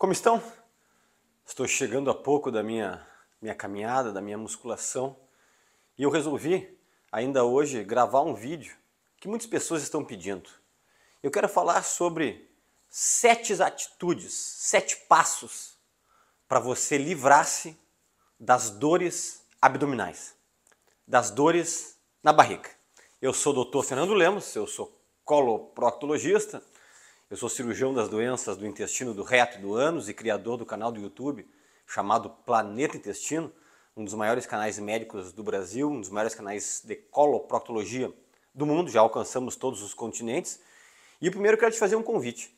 Como estão? Estou chegando a pouco da minha, minha caminhada, da minha musculação e eu resolvi ainda hoje gravar um vídeo que muitas pessoas estão pedindo. Eu quero falar sobre sete atitudes, sete passos para você livrar-se das dores abdominais, das dores na barriga. Eu sou o Dr. Fernando Lemos, eu sou coloproctologista, eu sou cirurgião das doenças do intestino, do reto e do ânus e criador do canal do YouTube chamado Planeta Intestino, um dos maiores canais médicos do Brasil, um dos maiores canais de coloproctologia do mundo, já alcançamos todos os continentes. E primeiro quero te fazer um convite.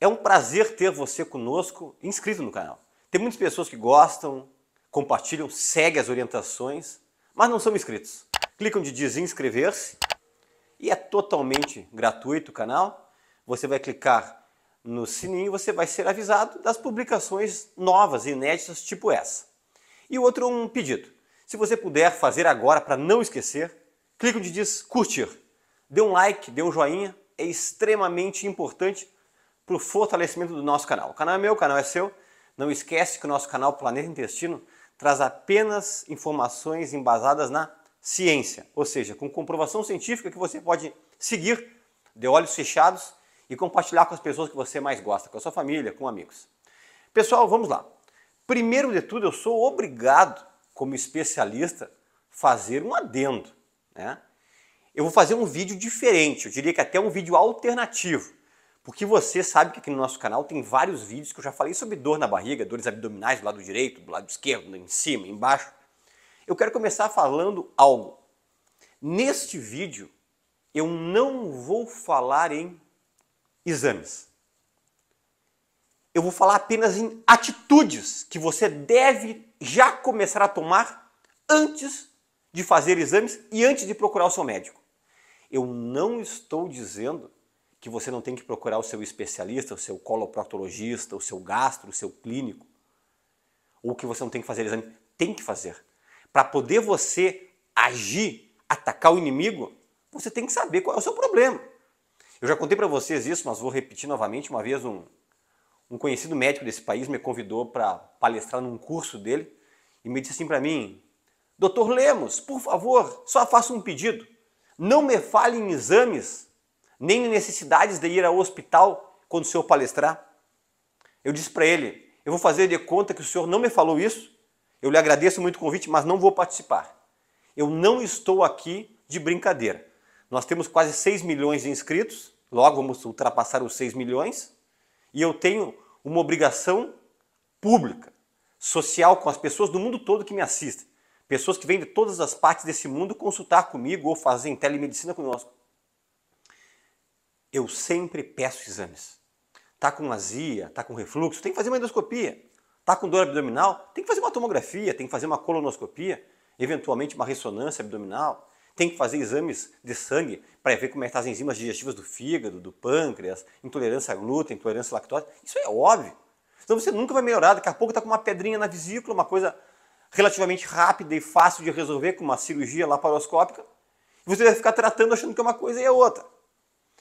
É um prazer ter você conosco inscrito no canal. Tem muitas pessoas que gostam, compartilham, seguem as orientações, mas não são inscritos. Clicam de desinscrever-se e é totalmente gratuito o canal. Você vai clicar no sininho e você vai ser avisado das publicações novas, inéditas, tipo essa. E outro um pedido. Se você puder fazer agora para não esquecer, clique onde diz curtir. Dê um like, dê um joinha, é extremamente importante para o fortalecimento do nosso canal. O canal é meu, o canal é seu. Não esquece que o nosso canal Planeta Intestino traz apenas informações embasadas na ciência, ou seja, com comprovação científica que você pode seguir de olhos fechados e compartilhar com as pessoas que você mais gosta, com a sua família, com amigos. Pessoal, vamos lá. Primeiro de tudo, eu sou obrigado, como especialista, fazer um adendo. Né? Eu vou fazer um vídeo diferente, eu diria que até um vídeo alternativo, porque você sabe que aqui no nosso canal tem vários vídeos que eu já falei sobre dor na barriga, dores abdominais do lado direito, do lado esquerdo, em cima, embaixo. Eu quero começar falando algo. Neste vídeo, eu não vou falar em exames. Eu vou falar apenas em atitudes que você deve já começar a tomar antes de fazer exames e antes de procurar o seu médico. Eu não estou dizendo que você não tem que procurar o seu especialista, o seu coloproctologista, o seu gastro, o seu clínico, ou que você não tem que fazer exame. Tem que fazer. Para poder você agir, atacar o inimigo, você tem que saber qual é o seu problema. Eu já contei para vocês isso, mas vou repetir novamente. Uma vez um, um conhecido médico desse país me convidou para palestrar num curso dele e me disse assim para mim, Doutor Lemos, por favor, só faça um pedido. Não me fale em exames, nem necessidades de ir ao hospital quando o senhor palestrar. Eu disse para ele, eu vou fazer de conta que o senhor não me falou isso. Eu lhe agradeço muito o convite, mas não vou participar. Eu não estou aqui de brincadeira. Nós temos quase 6 milhões de inscritos, logo vamos ultrapassar os 6 milhões, e eu tenho uma obrigação pública, social, com as pessoas do mundo todo que me assistem. Pessoas que vêm de todas as partes desse mundo consultar comigo ou fazem telemedicina conosco. Eu sempre peço exames. Tá com azia, tá com refluxo, tem que fazer uma endoscopia. Tá com dor abdominal, tem que fazer uma tomografia, tem que fazer uma colonoscopia, eventualmente uma ressonância abdominal tem que fazer exames de sangue para ver como é estão tá as enzimas digestivas do fígado, do pâncreas, intolerância a glúten, intolerância à lactose. Isso é óbvio. Senão você nunca vai melhorar. Daqui a pouco está com uma pedrinha na vesícula, uma coisa relativamente rápida e fácil de resolver com uma cirurgia laparoscópica. E você vai ficar tratando achando que é uma coisa e é outra.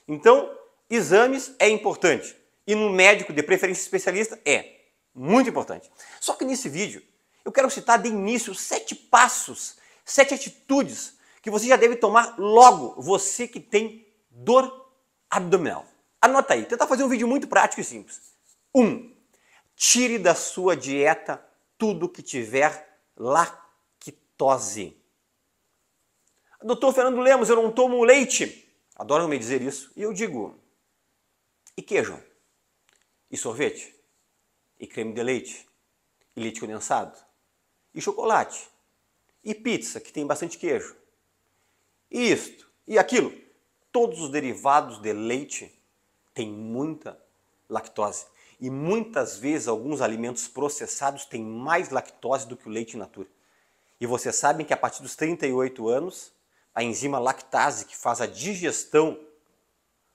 Então, exames é importante. E no médico, de preferência especialista, é muito importante. Só que nesse vídeo, eu quero citar de início sete passos, sete atitudes que você já deve tomar logo, você que tem dor abdominal. Anota aí, tentar fazer um vídeo muito prático e simples. 1. Um, tire da sua dieta tudo que tiver lactose. Doutor Fernando Lemos, eu não tomo leite. Adoram me dizer isso. E eu digo: e queijo? E sorvete? E creme de leite? E leite condensado? E chocolate? E pizza, que tem bastante queijo? e isto e aquilo. Todos os derivados de leite têm muita lactose. E muitas vezes alguns alimentos processados têm mais lactose do que o leite in natura. E vocês sabem que a partir dos 38 anos, a enzima lactase, que faz a digestão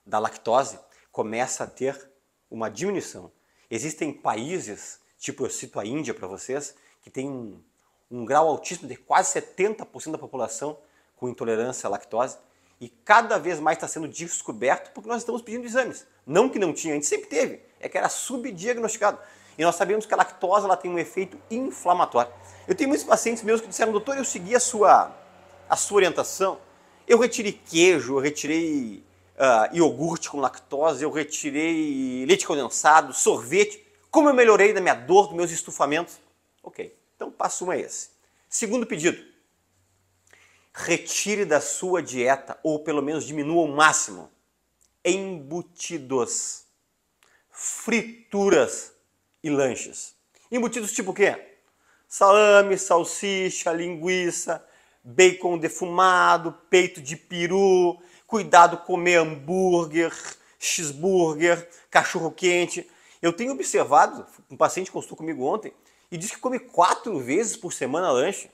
da lactose, começa a ter uma diminuição. Existem países, tipo eu cito a Índia para vocês, que tem um, um grau altíssimo de quase 70% da população com intolerância à lactose e cada vez mais está sendo descoberto porque nós estamos pedindo exames. Não que não tinha, a gente sempre teve, é que era subdiagnosticado. E nós sabemos que a lactose ela tem um efeito inflamatório. Eu tenho muitos pacientes meus que disseram, doutor, eu segui a sua, a sua orientação, eu retirei queijo, eu retirei uh, iogurte com lactose, eu retirei leite condensado, sorvete, como eu melhorei da minha dor, dos meus estufamentos. Ok, então passo um é esse. Segundo pedido, retire da sua dieta, ou pelo menos diminua ao máximo, embutidos, frituras e lanches. Embutidos tipo o quê? Salame, salsicha, linguiça, bacon defumado, peito de peru, cuidado comer hambúrguer, cheeseburger, cachorro quente. Eu tenho observado, um paciente consultou comigo ontem e disse que come quatro vezes por semana lanche.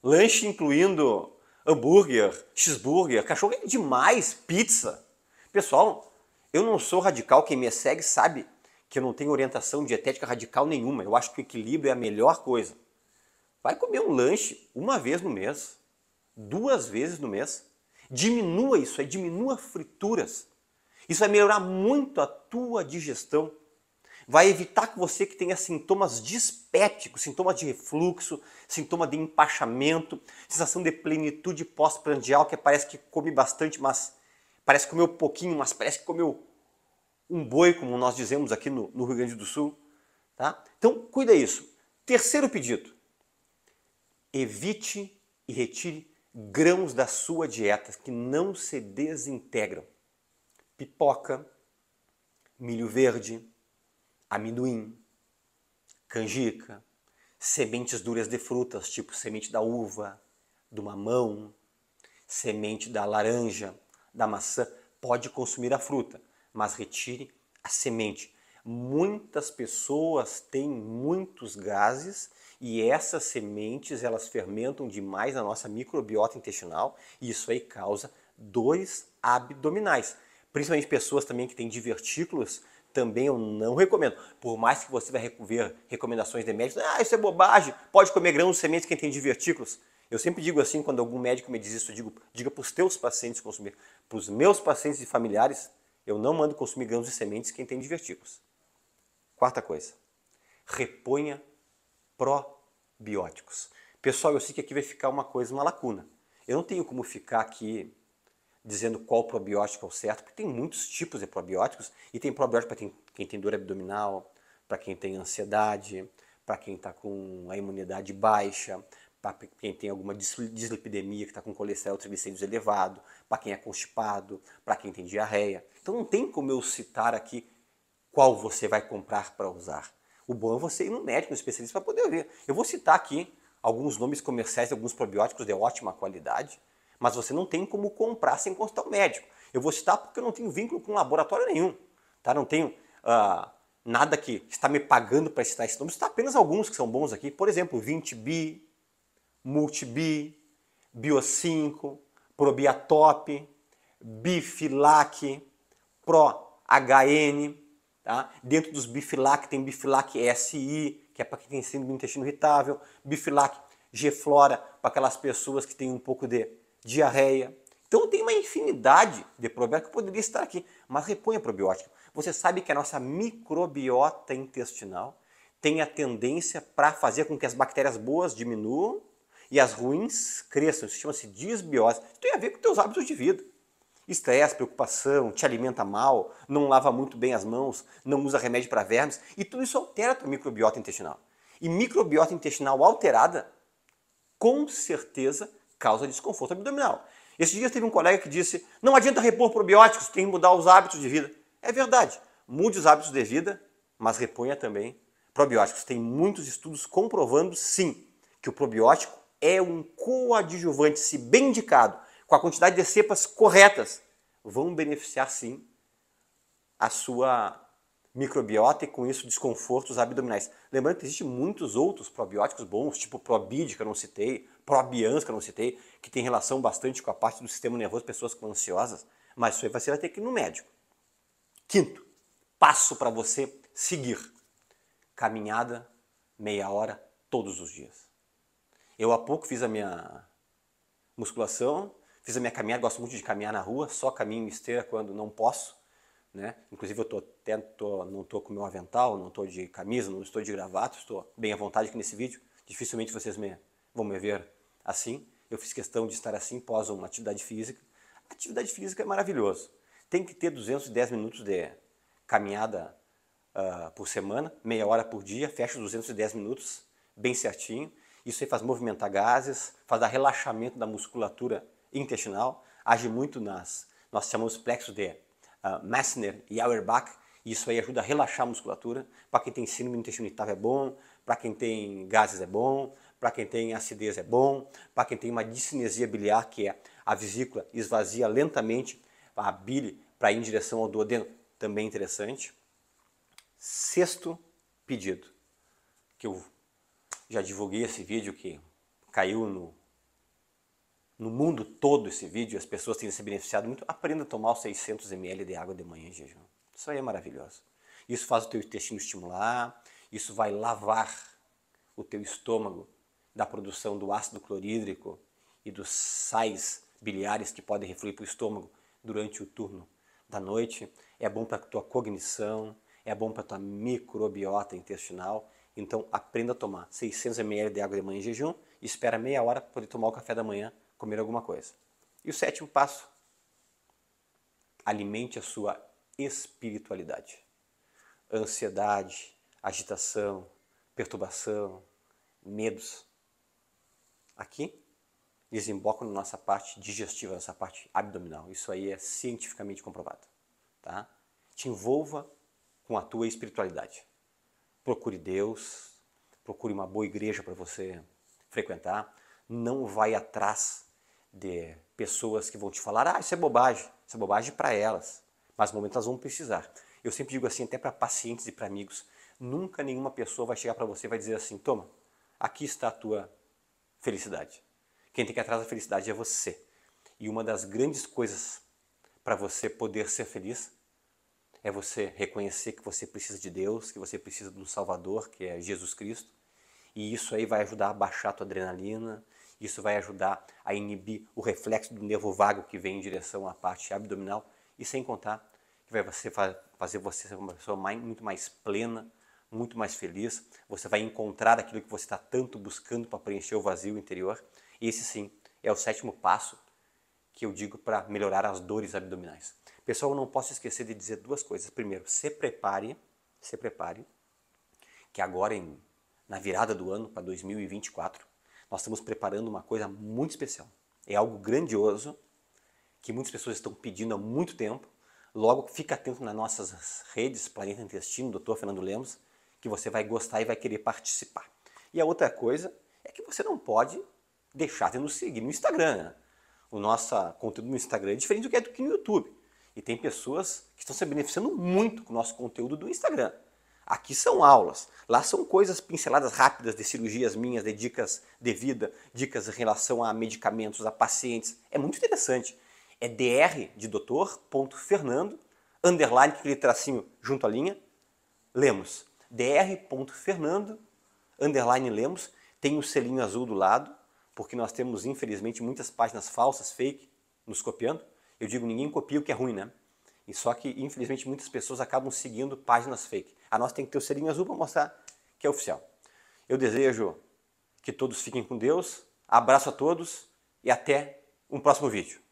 Lanche incluindo hambúrguer, cheeseburger, cachorro é demais, pizza. Pessoal, eu não sou radical, quem me segue sabe que eu não tenho orientação dietética radical nenhuma. Eu acho que o equilíbrio é a melhor coisa. Vai comer um lanche uma vez no mês, duas vezes no mês. Diminua isso aí, diminua frituras. Isso vai melhorar muito a tua digestão vai evitar que você que tenha sintomas dispépticos, sintomas de refluxo, sintoma de empachamento, sensação de plenitude pós-prandial, que parece que come bastante, mas parece que comeu pouquinho, mas parece que comeu um boi, como nós dizemos aqui no, no Rio Grande do Sul. Tá? Então, cuida isso. Terceiro pedido, evite e retire grãos da sua dieta que não se desintegram. Pipoca, milho verde, amendoim, canjica, sementes duras de frutas, tipo semente da uva, do mamão, semente da laranja, da maçã. Pode consumir a fruta, mas retire a semente. Muitas pessoas têm muitos gases e essas sementes elas fermentam demais na nossa microbiota intestinal e isso aí causa dores abdominais. Principalmente pessoas também que têm divertículos também eu não recomendo. Por mais que você vai ver recomendações de médicos, ah, isso é bobagem, pode comer grãos e sementes quem tem divertículos. Eu sempre digo assim, quando algum médico me diz isso, eu digo, diga para os teus pacientes consumir. Para os meus pacientes e familiares, eu não mando consumir grãos e sementes quem tem divertículos. Quarta coisa, reponha probióticos. Pessoal, eu sei que aqui vai ficar uma coisa, uma lacuna. Eu não tenho como ficar aqui dizendo qual probiótico é o certo, porque tem muitos tipos de probióticos e tem probiótico para quem tem dor abdominal, para quem tem ansiedade, para quem está com a imunidade baixa, para quem tem alguma dislipidemia, que está com colesterol triglicéridos elevado, para quem é constipado, para quem tem diarreia. Então não tem como eu citar aqui qual você vai comprar para usar. O bom é você ir no médico, no especialista, para poder ver. Eu vou citar aqui alguns nomes comerciais de alguns probióticos de ótima qualidade, mas você não tem como comprar sem consultar o médico. Eu vou citar porque eu não tenho vínculo com laboratório nenhum. Tá? Não tenho ah, nada que está me pagando para citar esse nome. Está apenas alguns que são bons aqui. Por exemplo, 20B, Multibi, Bio5, Probiatop, Bifilac, ProHN. Tá? Dentro dos Bifilac tem Bifilac SI, que é para quem tem síndrome do intestino irritável, Bifilac G-Flora, para aquelas pessoas que têm um pouco de diarreia. Então tem uma infinidade de problemas que poderia estar aqui, mas reponha probiótico. Você sabe que a nossa microbiota intestinal tem a tendência para fazer com que as bactérias boas diminuam e as ruins cresçam. Isso chama-se disbiose. Isso tem a ver com teus hábitos de vida. Estresse, preocupação, te alimenta mal, não lava muito bem as mãos, não usa remédio para vermes, e tudo isso altera a tua microbiota intestinal. E microbiota intestinal alterada, com certeza, causa desconforto abdominal. Esses dias teve um colega que disse: não adianta repor probióticos, tem que mudar os hábitos de vida. É verdade, mude os hábitos de vida, mas reponha também probióticos. Tem muitos estudos comprovando, sim, que o probiótico é um coadjuvante, se bem indicado, com a quantidade de cepas corretas, vão beneficiar, sim, a sua microbiota e com isso desconfortos abdominais. Lembrando que existem muitos outros probióticos bons, tipo Probid, que eu não citei, probiãs que eu não citei, que tem relação bastante com a parte do sistema nervoso, pessoas com ansiosas, mas isso aí você vai ter que ir no médico. Quinto, passo para você seguir. Caminhada, meia hora, todos os dias. Eu há pouco fiz a minha musculação, fiz a minha caminhada, gosto muito de caminhar na rua, só caminho em esteira quando não posso. Né? Inclusive eu tô até, tô, não estou com meu avental, não estou de camisa, não estou de gravata, estou bem à vontade aqui nesse vídeo. Dificilmente vocês me, vão me ver assim. Eu fiz questão de estar assim pós uma atividade física. Atividade física é maravilhoso. Tem que ter 210 minutos de caminhada uh, por semana, meia hora por dia, fecha 210 minutos, bem certinho. Isso aí faz movimentar gases, faz dar relaxamento da musculatura intestinal, age muito nas, nós chamamos plexo de uh, Messner e Auerbach, isso aí ajuda a relaxar a musculatura. Para quem tem síndrome do intestino irritável é bom, para quem tem gases é bom, para quem tem acidez é bom, para quem tem uma discinesia biliar, que é a vesícula esvazia lentamente a bile para ir em direção ao duodeno, também interessante. Sexto pedido, que eu já divulguei esse vídeo que caiu no, no mundo todo esse vídeo, as pessoas têm se beneficiado muito. Aprenda a tomar os 600 ml de água de manhã em jejum. Isso aí é maravilhoso. Isso faz o teu intestino estimular, isso vai lavar o teu estômago da produção do ácido clorídrico e dos sais biliares que podem refluir para o estômago durante o turno da noite. É bom para a tua cognição, é bom para a tua microbiota intestinal. Então aprenda a tomar 600 ml de água de manhã em jejum e espera meia hora para poder tomar o café da manhã, comer alguma coisa. E o sétimo passo, alimente a sua espiritualidade. Ansiedade, agitação, perturbação, medos. Aqui desembocam na nossa parte digestiva, nossa parte abdominal. Isso aí é cientificamente comprovado. Tá? Te envolva com a tua espiritualidade. Procure Deus, procure uma boa igreja para você frequentar. Não vai atrás de pessoas que vão te falar, ah, isso é bobagem, isso é bobagem para elas mas no momento nós vamos precisar. Eu sempre digo assim, até para pacientes e para amigos, nunca nenhuma pessoa vai chegar para você e vai dizer assim, toma, aqui está a tua felicidade. Quem tem que atrás da felicidade é você. E uma das grandes coisas para você poder ser feliz é você reconhecer que você precisa de Deus, que você precisa de um Salvador, que é Jesus Cristo. E isso aí vai ajudar a baixar a tua adrenalina, isso vai ajudar a inibir o reflexo do nervo vago que vem em direção à parte abdominal e sem contar que vai você, fazer você ser uma pessoa mais, muito mais plena, muito mais feliz. Você vai encontrar aquilo que você está tanto buscando para preencher o vazio interior. E esse sim é o sétimo passo que eu digo para melhorar as dores abdominais. Pessoal, eu não posso esquecer de dizer duas coisas. Primeiro, se prepare, se prepare, que agora em, na virada do ano para 2024, nós estamos preparando uma coisa muito especial. É algo grandioso que muitas pessoas estão pedindo há muito tempo. Logo, fica atento nas nossas redes, Planeta Intestino, Dr. Fernando Lemos, que você vai gostar e vai querer participar. E a outra coisa é que você não pode deixar de nos seguir no Instagram. Né? O nosso conteúdo no Instagram é diferente do que é do que no YouTube. E tem pessoas que estão se beneficiando muito com o nosso conteúdo do Instagram. Aqui são aulas, lá são coisas pinceladas rápidas de cirurgias minhas, de dicas de vida, dicas em relação a medicamentos, a pacientes. É muito interessante. É dr de doutor, ponto Fernando, underline, aquele tracinho junto à linha, Lemos. dr Fernando underline Lemos, tem o um selinho azul do lado, porque nós temos, infelizmente, muitas páginas falsas, fake, nos copiando. Eu digo, ninguém copia o que é ruim, né? E só que, infelizmente, muitas pessoas acabam seguindo páginas fake. A nossa tem que ter o selinho azul para mostrar que é oficial. Eu desejo que todos fiquem com Deus, abraço a todos e até um próximo vídeo.